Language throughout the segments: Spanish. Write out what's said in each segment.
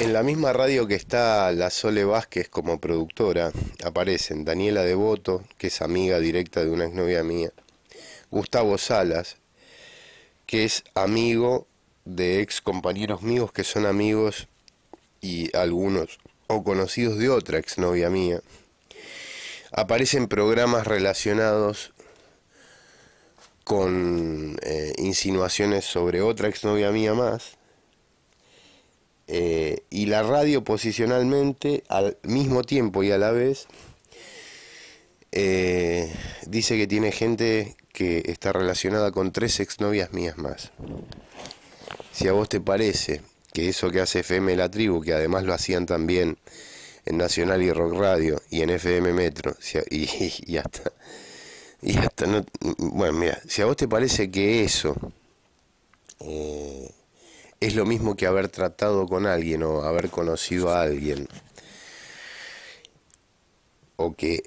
En la misma radio que está la Sole Vázquez como productora, aparecen Daniela Devoto, que es amiga directa de una exnovia mía, Gustavo Salas, que es amigo de ex compañeros míos que son amigos y algunos o conocidos de otra exnovia mía. Aparecen programas relacionados con eh, insinuaciones sobre otra exnovia mía más eh, y la radio posicionalmente al mismo tiempo y a la vez eh, dice que tiene gente que está relacionada con tres exnovias mías más. Si a vos te parece que eso que hace FM La Tribu, que además lo hacían también en Nacional y Rock Radio y en FM Metro, y, hasta... bueno, mira, si a vos te parece que eso eh, es lo mismo que haber tratado con alguien o haber conocido a alguien. O que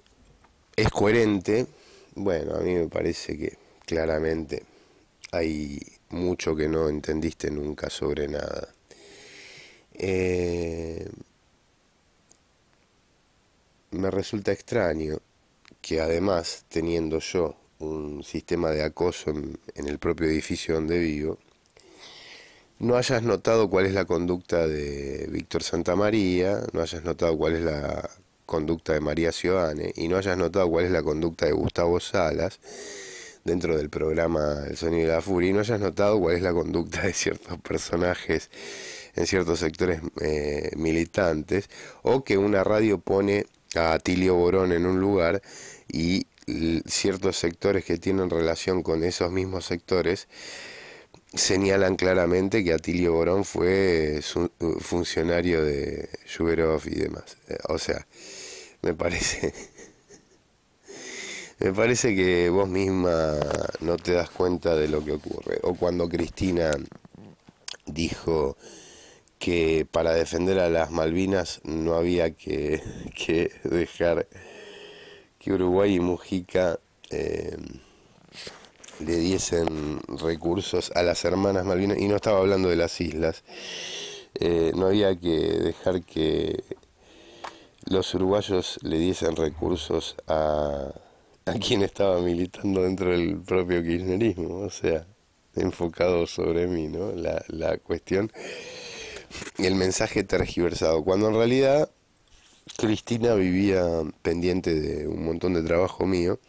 es coherente, bueno, a mí me parece que claramente hay mucho que no entendiste nunca sobre nada. Eh, me resulta extraño que además, teniendo yo un sistema de acoso en el propio edificio donde vivo, no hayas notado cuál es la conducta de Víctor Santamaría, no hayas notado cuál es la conducta de María Ciovane, y no hayas notado cuál es la conducta de Gustavo Salas dentro del programa El Sonido de la Furia y no hayas notado cuál es la conducta de ciertos personajes en ciertos sectores eh, militantes o que una radio pone a Atilio Borón en un lugar y ciertos sectores que tienen relación con esos mismos sectores señalan claramente que Atilio Borón fue eh, funcionario de Yuberov y demás. Eh, o sea, me parece. Me parece que vos misma no te das cuenta de lo que ocurre. O cuando Cristina dijo que para defender a las Malvinas no había que, que dejar que Uruguay y Mujica eh, le diesen recursos a las hermanas Malvinas, y no estaba hablando de las islas, eh, no había que dejar que los uruguayos le diesen recursos a, quien estaba militando dentro del propio kirchnerismo, o sea, enfocado sobre mí, ¿no? La, la cuestión, el mensaje tergiversado, cuando en realidad Cristina vivía pendiente de un montón de trabajo mío,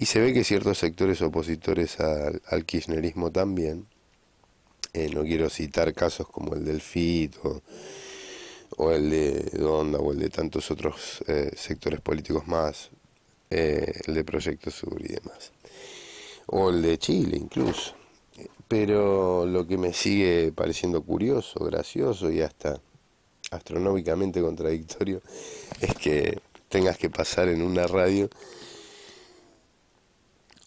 y se ve que ciertos sectores opositores al, kirchnerismo también, eh, no quiero citar casos como el del FIT o, el de Donda o el de tantos otros eh, sectores políticos más, eh, el de Proyecto Sur y demás, o el de Chile incluso. Pero lo que me sigue pareciendo curioso, gracioso y hasta astronómicamente contradictorio es que tengas que pasar en una radio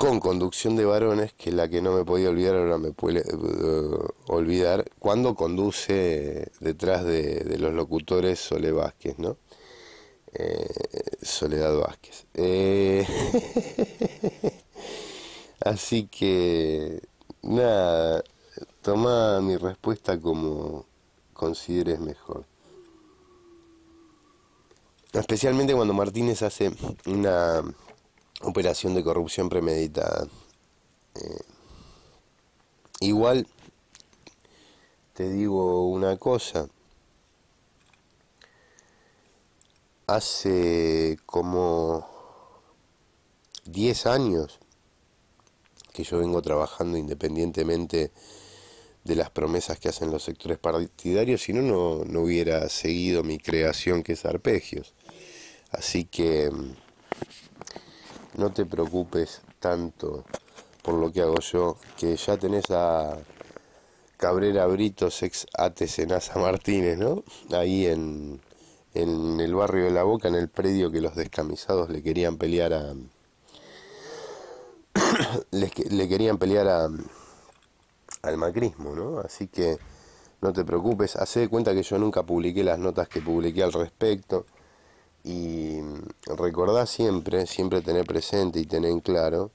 con conducción de varones, que la que no me podía olvidar, ahora me puede eh, olvidar, cuando conduce detrás de, los locutores Sole Vázquez, ¿no? Eh, Soledad Vázquez. Eh, así que, nada, toma mi respuesta como consideres mejor. Especialmente cuando Martínez hace una operación de corrupción premeditada. Eh, igual te digo una cosa. Hace como 10 años que yo vengo trabajando independientemente de las promesas que hacen los sectores partidarios, si no, no hubiera seguido mi creación que es Arpegios. Así que mm, no te preocupes tanto por lo que hago yo, que ya tenés a Cabrera Britos, ex Atesenaza Martínez, ¿no? Ahí en, en el barrio de La Boca, en el predio que los descamisados le querían pelear a... le, querían pelear a, al macrismo, ¿no? Así que no te preocupes, hace de cuenta que yo nunca publiqué las notas que publiqué al respecto. Y recordá siempre, siempre tener presente y tener en claro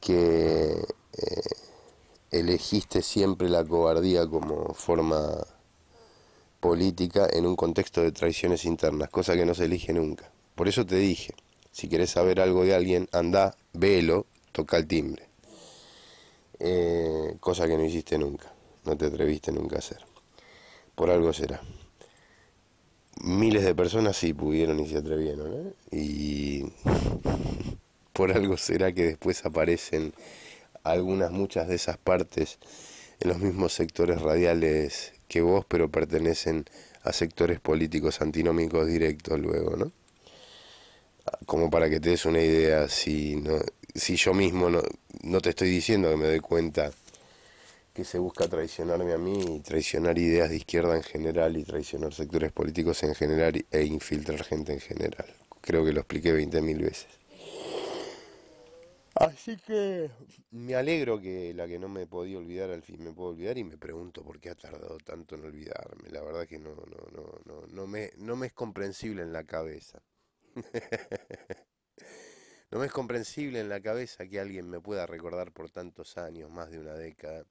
que eh, elegiste siempre la cobardía como forma política en un contexto de traiciones internas, cosa que no se elige nunca. Por eso te dije, si querés saber algo de alguien, anda, velo, toca el timbre. Eh, cosa que no hiciste nunca, no te atreviste nunca a hacer. Por algo será miles de personas sí pudieron y se atrevieron. ¿eh? Y por algo será que después aparecen algunas, muchas de esas partes en los mismos sectores radiales que vos, pero pertenecen a sectores políticos antinómicos directos luego, ¿no? Como para que te des una idea, si, no, si yo mismo no, no te estoy diciendo que me doy cuenta que se busca traicionarme a mí y traicionar ideas de izquierda en general y traicionar sectores políticos en general e infiltrar gente en general. Creo que lo expliqué 20.000 veces. Así que me alegro que la que no me podía olvidar al fin me puedo olvidar y me pregunto por qué ha tardado tanto en olvidarme. La verdad que no, no, no, no, me, no me es comprensible en la cabeza. no me es comprensible en la cabeza que alguien me pueda recordar por tantos años, más de una década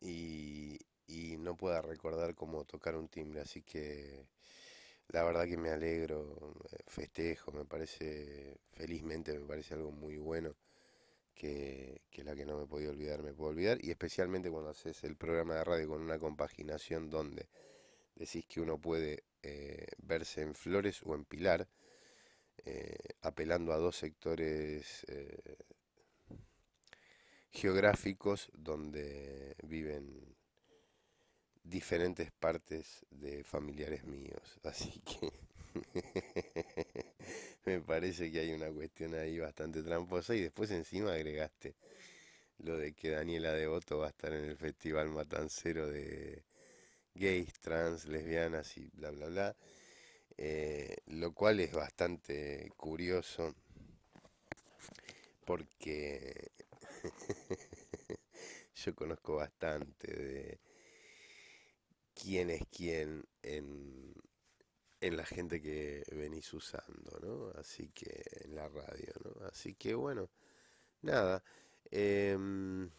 y, y no pueda recordar cómo tocar un timbre. Así que la verdad que me alegro, eh, festejo, me parece, felizmente me parece algo muy bueno. Que, que, la que no me podía olvidar, me puedo olvidar. Y especialmente cuando haces el programa de radio con una compaginación donde decís que uno puede eh, verse en Flores o en Pilar, eh, apelando a dos sectores geográficos donde viven diferentes partes de familiares míos. Así que me parece que hay una cuestión ahí bastante tramposa y después encima agregaste lo de que Daniela Devoto va a estar en el Festival Matancero de gays, trans, lesbianas y bla, bla, bla. Eh, lo cual es bastante curioso porque Yo conozco bastante de quién es quién en, en la gente que venís usando, ¿no? Así que en la radio, ¿no? Así que bueno, nada. Em,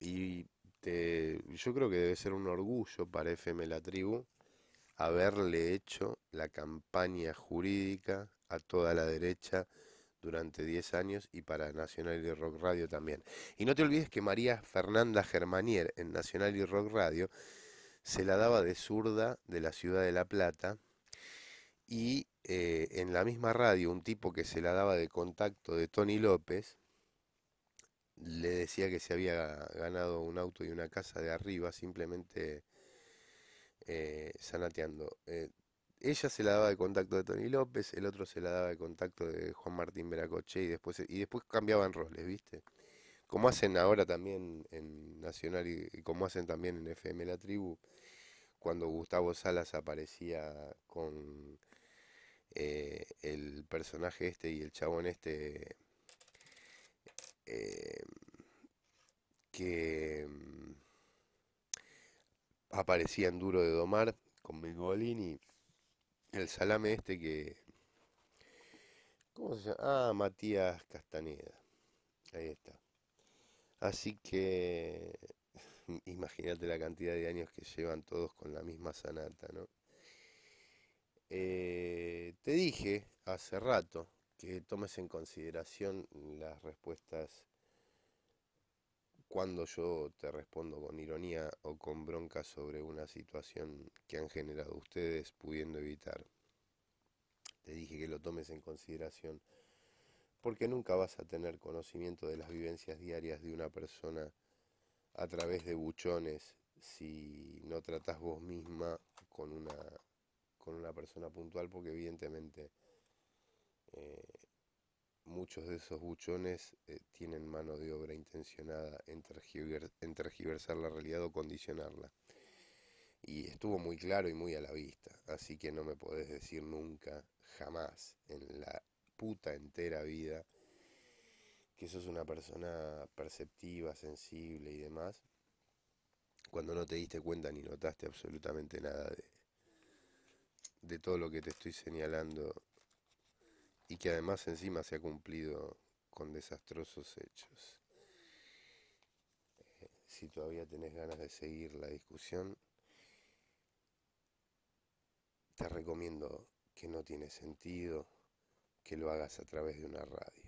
y te, yo creo que debe ser un orgullo para FM La Tribu haberle hecho la campaña jurídica a toda la derecha durante 10 años y para Nacional y Rock Radio también. Y no te olvides que María Fernanda Germanier en Nacional y Rock Radio se la daba de zurda de la ciudad de La Plata y eh, en la misma radio un tipo que se la daba de contacto de Tony López le decía que se había ganado un auto y una casa de arriba simplemente sanateando eh, eh, ella se la daba de contacto de Tony López, el otro se la daba de contacto de Juan Martín Veracoche y después, y después cambiaban roles, ¿viste? Como hacen ahora también en Nacional y, como hacen también en FM La Tribu, cuando Gustavo Salas aparecía con eh, el personaje este y el chabón este eh, que mm, aparecía en Duro de Domar con y el salame este que... ¿Cómo se llama? Ah, Matías Castaneda. Ahí está. Así que imagínate la cantidad de años que llevan todos con la misma sanata, ¿no? Eh, te dije hace rato que tomes en consideración las respuestas cuando yo te respondo con ironía o con bronca sobre una situación que han generado ustedes pudiendo evitar. Te dije que lo tomes en consideración porque nunca vas a tener conocimiento de las vivencias diarias de una persona a través de buchones si no tratas vos misma con una, con una persona puntual porque evidentemente eh, muchos de esos buchones eh, tienen mano de obra intencionada en, tergiversar la realidad o condicionarla. Y estuvo muy claro y muy a la vista, así que no me podés decir nunca, jamás, en la puta entera vida, que sos una persona perceptiva, sensible y demás, cuando no te diste cuenta ni notaste absolutamente nada de, de todo lo que te estoy señalando y que además encima se ha cumplido con desastrosos hechos. Eh, si todavía tenés ganas de seguir la discusión, te recomiendo que no tiene sentido que lo hagas a través de una radio.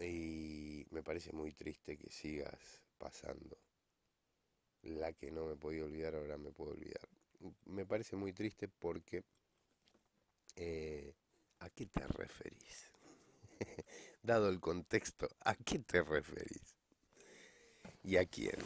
Y me parece muy triste que sigas pasando. La que no me podía olvidar, ahora me puedo olvidar. Me parece muy triste porque eh, ¿a qué te referís? Dado el contexto, ¿a qué te referís? ¿Y a quién?